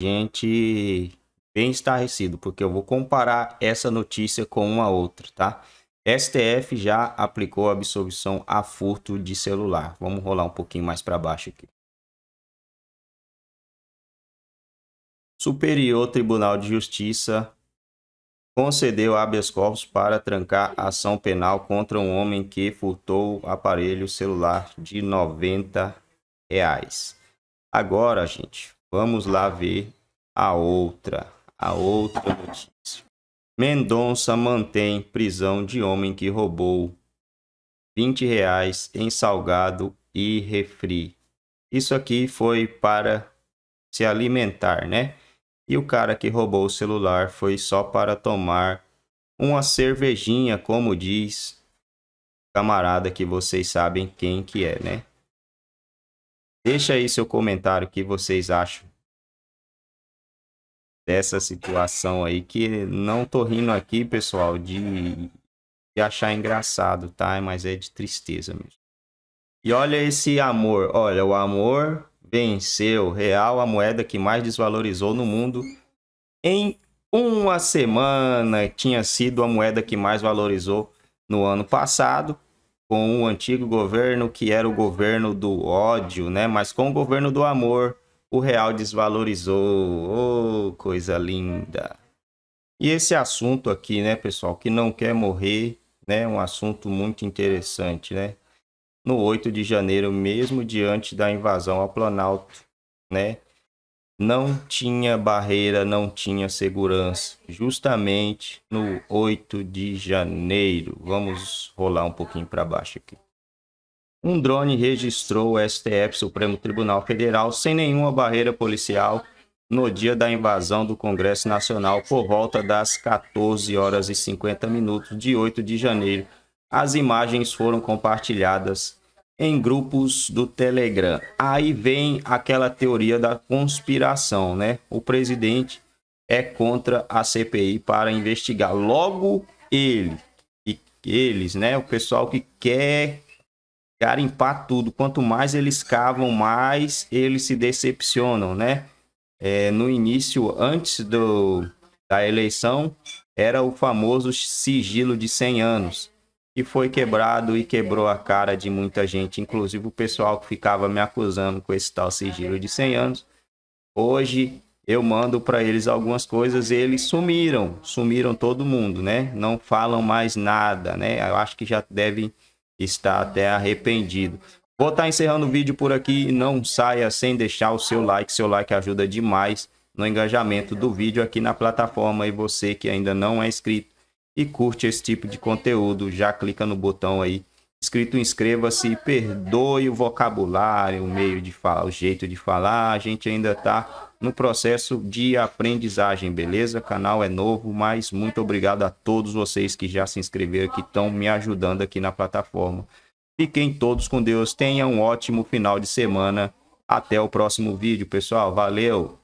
gente bem estarrecido, porque eu vou comparar essa notícia com uma outra, tá? STF já aplicou absolvição a furto de celular. Vamos rolar um pouquinho mais para baixo aqui. Superior Tribunal de Justiça concedeu habeas corpus para trancar ação penal contra um homem que furtou aparelho celular de 90 reais. Agora, gente, Vamos lá ver a outra, a outra notícia. Mendonça mantém prisão de homem que roubou 20 reais em salgado e refri. Isso aqui foi para se alimentar, né? E o cara que roubou o celular foi só para tomar uma cervejinha, como diz camarada que vocês sabem quem que é, né? Deixa aí seu comentário o que vocês acham dessa situação aí, que não tô rindo aqui, pessoal, de, de achar engraçado, tá? Mas é de tristeza mesmo. E olha esse amor, olha, o amor venceu, real, a moeda que mais desvalorizou no mundo em uma semana, tinha sido a moeda que mais valorizou no ano passado com o antigo governo, que era o governo do ódio, né? Mas com o governo do amor, o real desvalorizou. Oh, coisa linda. E esse assunto aqui, né, pessoal, que não quer morrer, né? Um assunto muito interessante, né? No 8 de janeiro, mesmo diante da invasão ao Planalto, né? não tinha barreira, não tinha segurança, justamente no 8 de janeiro. Vamos rolar um pouquinho para baixo aqui. Um drone registrou o STF, Supremo Tribunal Federal, sem nenhuma barreira policial no dia da invasão do Congresso Nacional por volta das 14 horas e 50 minutos de 8 de janeiro. As imagens foram compartilhadas em grupos do Telegram. Aí vem aquela teoria da conspiração, né? O presidente é contra a CPI para investigar. Logo ele e eles, né? O pessoal que quer garimpar tudo. Quanto mais eles cavam, mais eles se decepcionam, né? É, no início, antes do, da eleição, era o famoso sigilo de 100 anos e foi quebrado e quebrou a cara de muita gente, inclusive o pessoal que ficava me acusando com esse tal sigilo de 100 anos. Hoje eu mando para eles algumas coisas, eles sumiram, sumiram todo mundo, né? Não falam mais nada, né? Eu acho que já devem estar até arrependido. Vou estar tá encerrando o vídeo por aqui, não saia sem deixar o seu like, seu like ajuda demais no engajamento do vídeo aqui na plataforma e você que ainda não é inscrito e curte esse tipo de conteúdo, já clica no botão aí escrito inscreva-se perdoe o vocabulário, o meio de falar, o jeito de falar. A gente ainda está no processo de aprendizagem, beleza? O canal é novo, mas muito obrigado a todos vocês que já se inscreveram, que estão me ajudando aqui na plataforma. Fiquem todos com Deus, tenham um ótimo final de semana. Até o próximo vídeo, pessoal. Valeu!